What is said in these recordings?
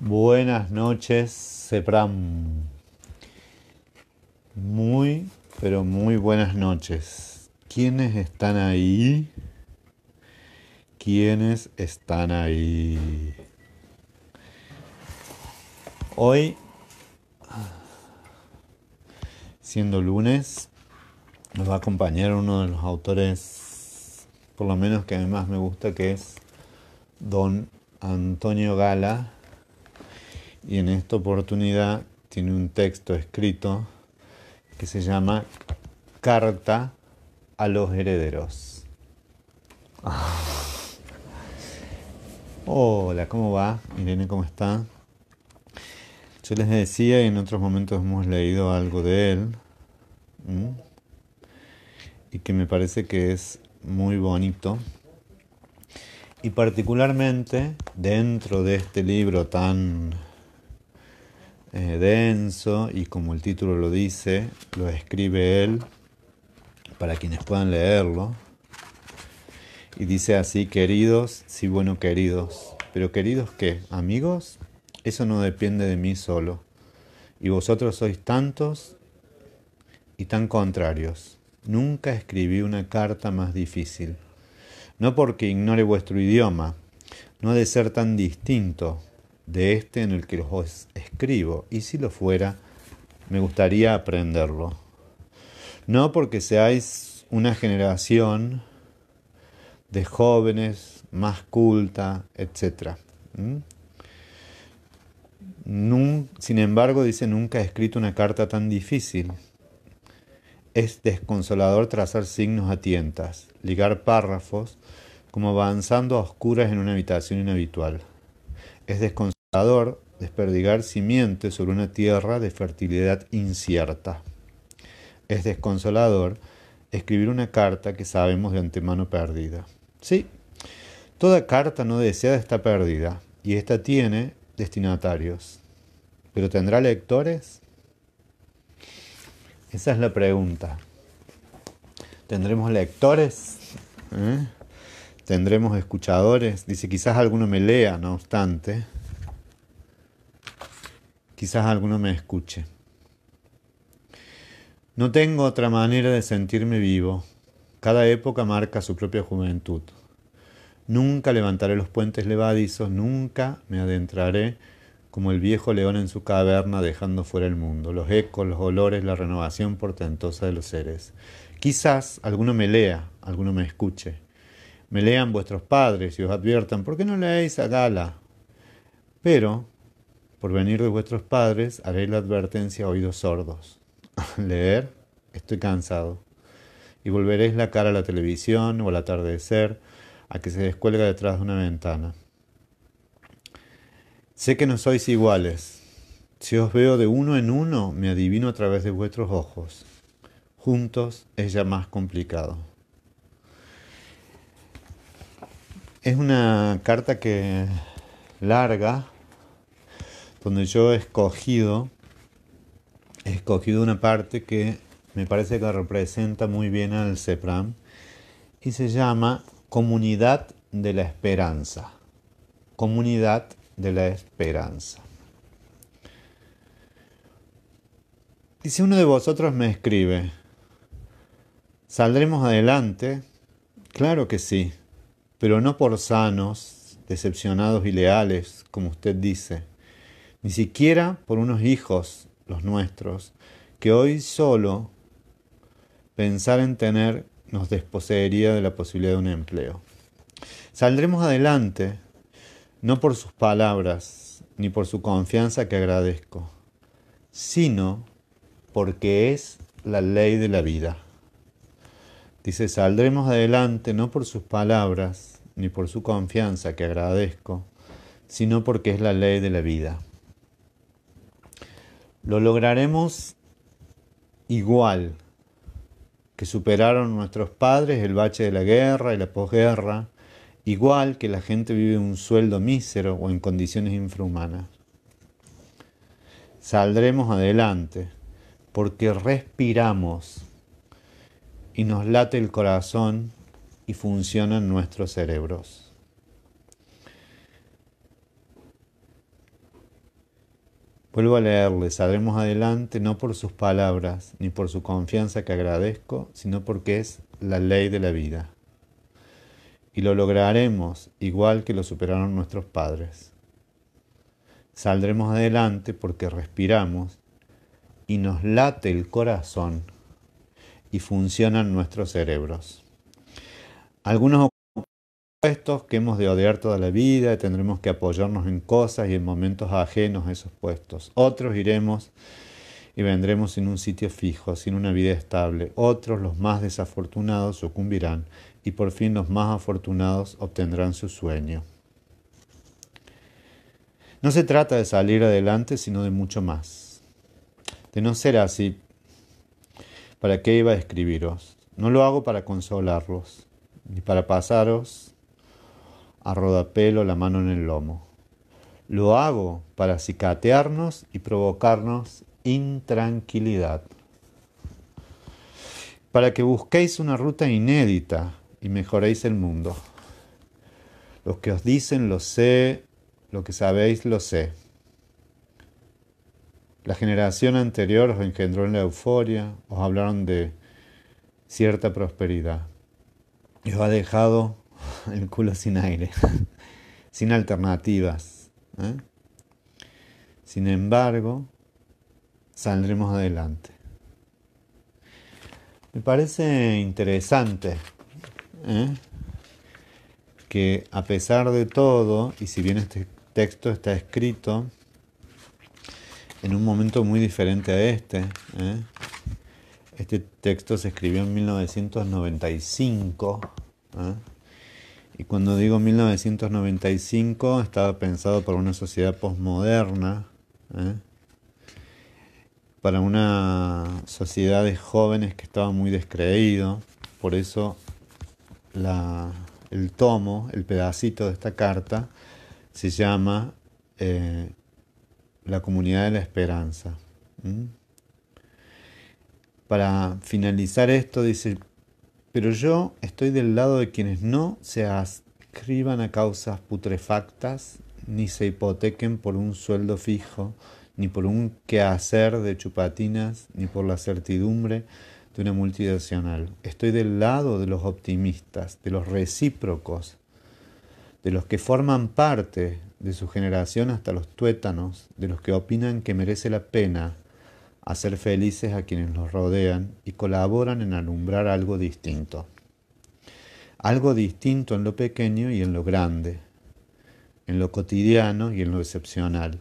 Buenas noches, Sepram. Muy, pero muy buenas noches. ¿Quiénes están ahí? ¿Quiénes están ahí? Hoy, siendo lunes, nos va a acompañar uno de los autores, por lo menos que a mí más me gusta, que es don Antonio Gala y en esta oportunidad tiene un texto escrito que se llama Carta a los Herederos. Ah. Hola, ¿cómo va? Irene, ¿cómo está? Yo les decía y en otros momentos hemos leído algo de él y que me parece que es muy bonito. Y particularmente dentro de este libro tan eh, denso y como el título lo dice, lo escribe él para quienes puedan leerlo. Y dice así, queridos, sí, bueno, queridos. Pero queridos qué? Amigos, eso no depende de mí solo. Y vosotros sois tantos y tan contrarios. Nunca escribí una carta más difícil. No porque ignore vuestro idioma, no ha de ser tan distinto de este en el que los escribo, y si lo fuera, me gustaría aprenderlo. No porque seáis una generación de jóvenes más culta, etc. sin embargo, dice, nunca he escrito una carta tan difícil. Es desconsolador trazar signos a tientas, ligar párrafos, como avanzando a oscuras en una habitación inhabitual. Es desconsolador desperdigar simiente sobre una tierra de fertilidad incierta. Es desconsolador escribir una carta que sabemos de antemano perdida. Sí, toda carta no deseada está perdida y esta tiene destinatarios. ¿Pero tendrá lectores? Esa es la pregunta. ¿Tendremos lectores? ¿Eh? ¿Tendremos escuchadores? Dice, quizás alguno me lea, no obstante. Quizás alguno me escuche. No tengo otra manera de sentirme vivo. Cada época marca su propia juventud. Nunca levantaré los puentes levadizos, nunca me adentraré como el viejo león en su caverna dejando fuera el mundo, los ecos, los olores, la renovación portentosa de los seres. Quizás alguno me lea, alguno me escuche. Me lean vuestros padres y os adviertan, ¿por qué no leéis a Gala? Pero por venir de vuestros padres haré la advertencia a oídos sordos. Leer, estoy cansado. Y volveréis la cara a la televisión o al atardecer, a que se descuelga detrás de una ventana. Sé que no sois iguales. Si os veo de uno en uno, me adivino a través de vuestros ojos. Juntos es ya más complicado. Es una carta que larga, donde yo he escogido, he escogido una parte que me parece que representa muy bien al CEPRAM y se llama Comunidad de la Esperanza. Comunidad de la Esperanza. Y si uno de vosotros me escribe, ¿saldremos adelante? Claro que sí, pero no por sanos, decepcionados y leales, como usted dice ni siquiera por unos hijos, los nuestros, que hoy solo pensar en tener nos desposeería de la posibilidad de un empleo. Saldremos adelante, no por sus palabras, ni por su confianza que agradezco, sino porque es la ley de la vida. Dice, saldremos adelante no por sus palabras, ni por su confianza que agradezco, sino porque es la ley de la vida. Lo lograremos igual que superaron nuestros padres el bache de la guerra y la posguerra, igual que la gente vive un sueldo mísero o en condiciones infrahumanas. Saldremos adelante porque respiramos y nos late el corazón y funcionan nuestros cerebros. Vuelvo a leerle, saldremos adelante no por sus palabras ni por su confianza que agradezco, sino porque es la ley de la vida. Y lo lograremos igual que lo superaron nuestros padres. Saldremos adelante porque respiramos y nos late el corazón y funcionan nuestros cerebros. Algunos puestos que hemos de odiar toda la vida, y tendremos que apoyarnos en cosas y en momentos ajenos a esos puestos. Otros iremos y vendremos en un sitio fijo, sin una vida estable. Otros, los más desafortunados, sucumbirán y por fin los más afortunados obtendrán su sueño. No se trata de salir adelante, sino de mucho más. De no ser así, ¿para qué iba a escribiros? No lo hago para consolarlos, ni para pasaros a rodapelo la mano en el lomo. Lo hago para cicatearnos y provocarnos intranquilidad. Para que busquéis una ruta inédita y mejoréis el mundo. Lo que os dicen lo sé, lo que sabéis lo sé. La generación anterior os engendró en la euforia, os hablaron de cierta prosperidad y os ha dejado el culo sin aire, sin alternativas. ¿eh? Sin embargo, saldremos adelante. Me parece interesante ¿eh? que a pesar de todo, y si bien este texto está escrito en un momento muy diferente a este, ¿eh? este texto se escribió en 1995, y cuando digo 1995, estaba pensado para una sociedad postmoderna, ¿eh? para una sociedad de jóvenes que estaba muy descreído. Por eso el tomo, el pedacito de esta carta, se llama eh, La comunidad de la esperanza. Para finalizar esto, dice pero yo estoy del lado de quienes no se ascriban a causas putrefactas, ni se hipotequen por un sueldo fijo, ni por un quehacer de chupatinas, ni por la certidumbre de una multinacional. Estoy del lado de los optimistas, de los recíprocos, de los que forman parte de su generación hasta los tuétanos, de los que opinan que merece la pena hacer felices a quienes los rodean y colaboran en alumbrar algo distinto. Algo distinto en lo pequeño y en lo grande, en lo cotidiano y en lo excepcional,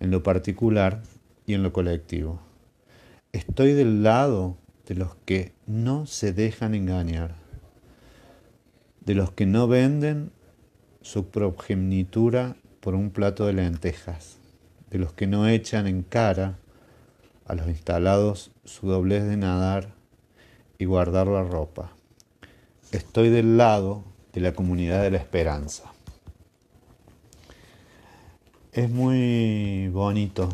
en lo particular y en lo colectivo. Estoy del lado de los que no se dejan engañar, de los que no venden su progenitura por un plato de lentejas, de los que no echan en cara a los instalados su doblez de nadar y guardar la ropa. Estoy del lado de la comunidad de la esperanza. Es muy bonito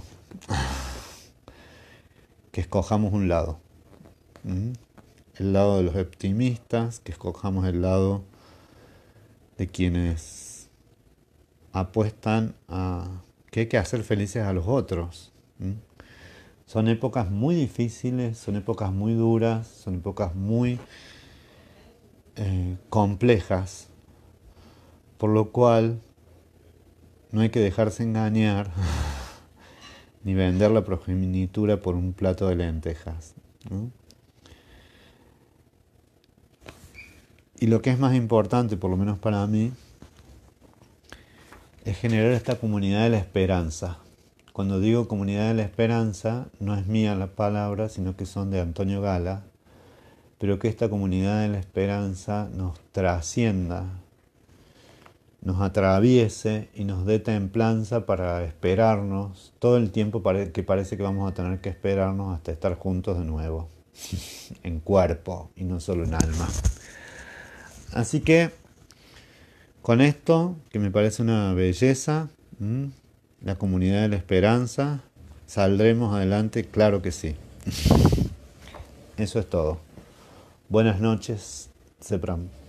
que escojamos un lado. El lado de los optimistas, que escojamos el lado de quienes apuestan a que hay que hacer felices a los otros. Son épocas muy difíciles, son épocas muy duras, son épocas muy eh, complejas, por lo cual no hay que dejarse engañar ni vender la progenitura por un plato de lentejas. Y lo que es más importante, por lo menos para mí, es generar esta comunidad de la esperanza. Cuando digo comunidad de la esperanza, no es mía la palabra, sino que son de Antonio Gala, pero que esta comunidad de la esperanza nos trascienda, nos atraviese y nos dé templanza para esperarnos todo el tiempo que parece que vamos a tener que esperarnos hasta estar juntos de nuevo, en cuerpo y no solo en alma. Así que con esto, que me parece una belleza, la comunidad de la esperanza, saldremos adelante, claro que sí. Eso es todo. Buenas noches, Sepram.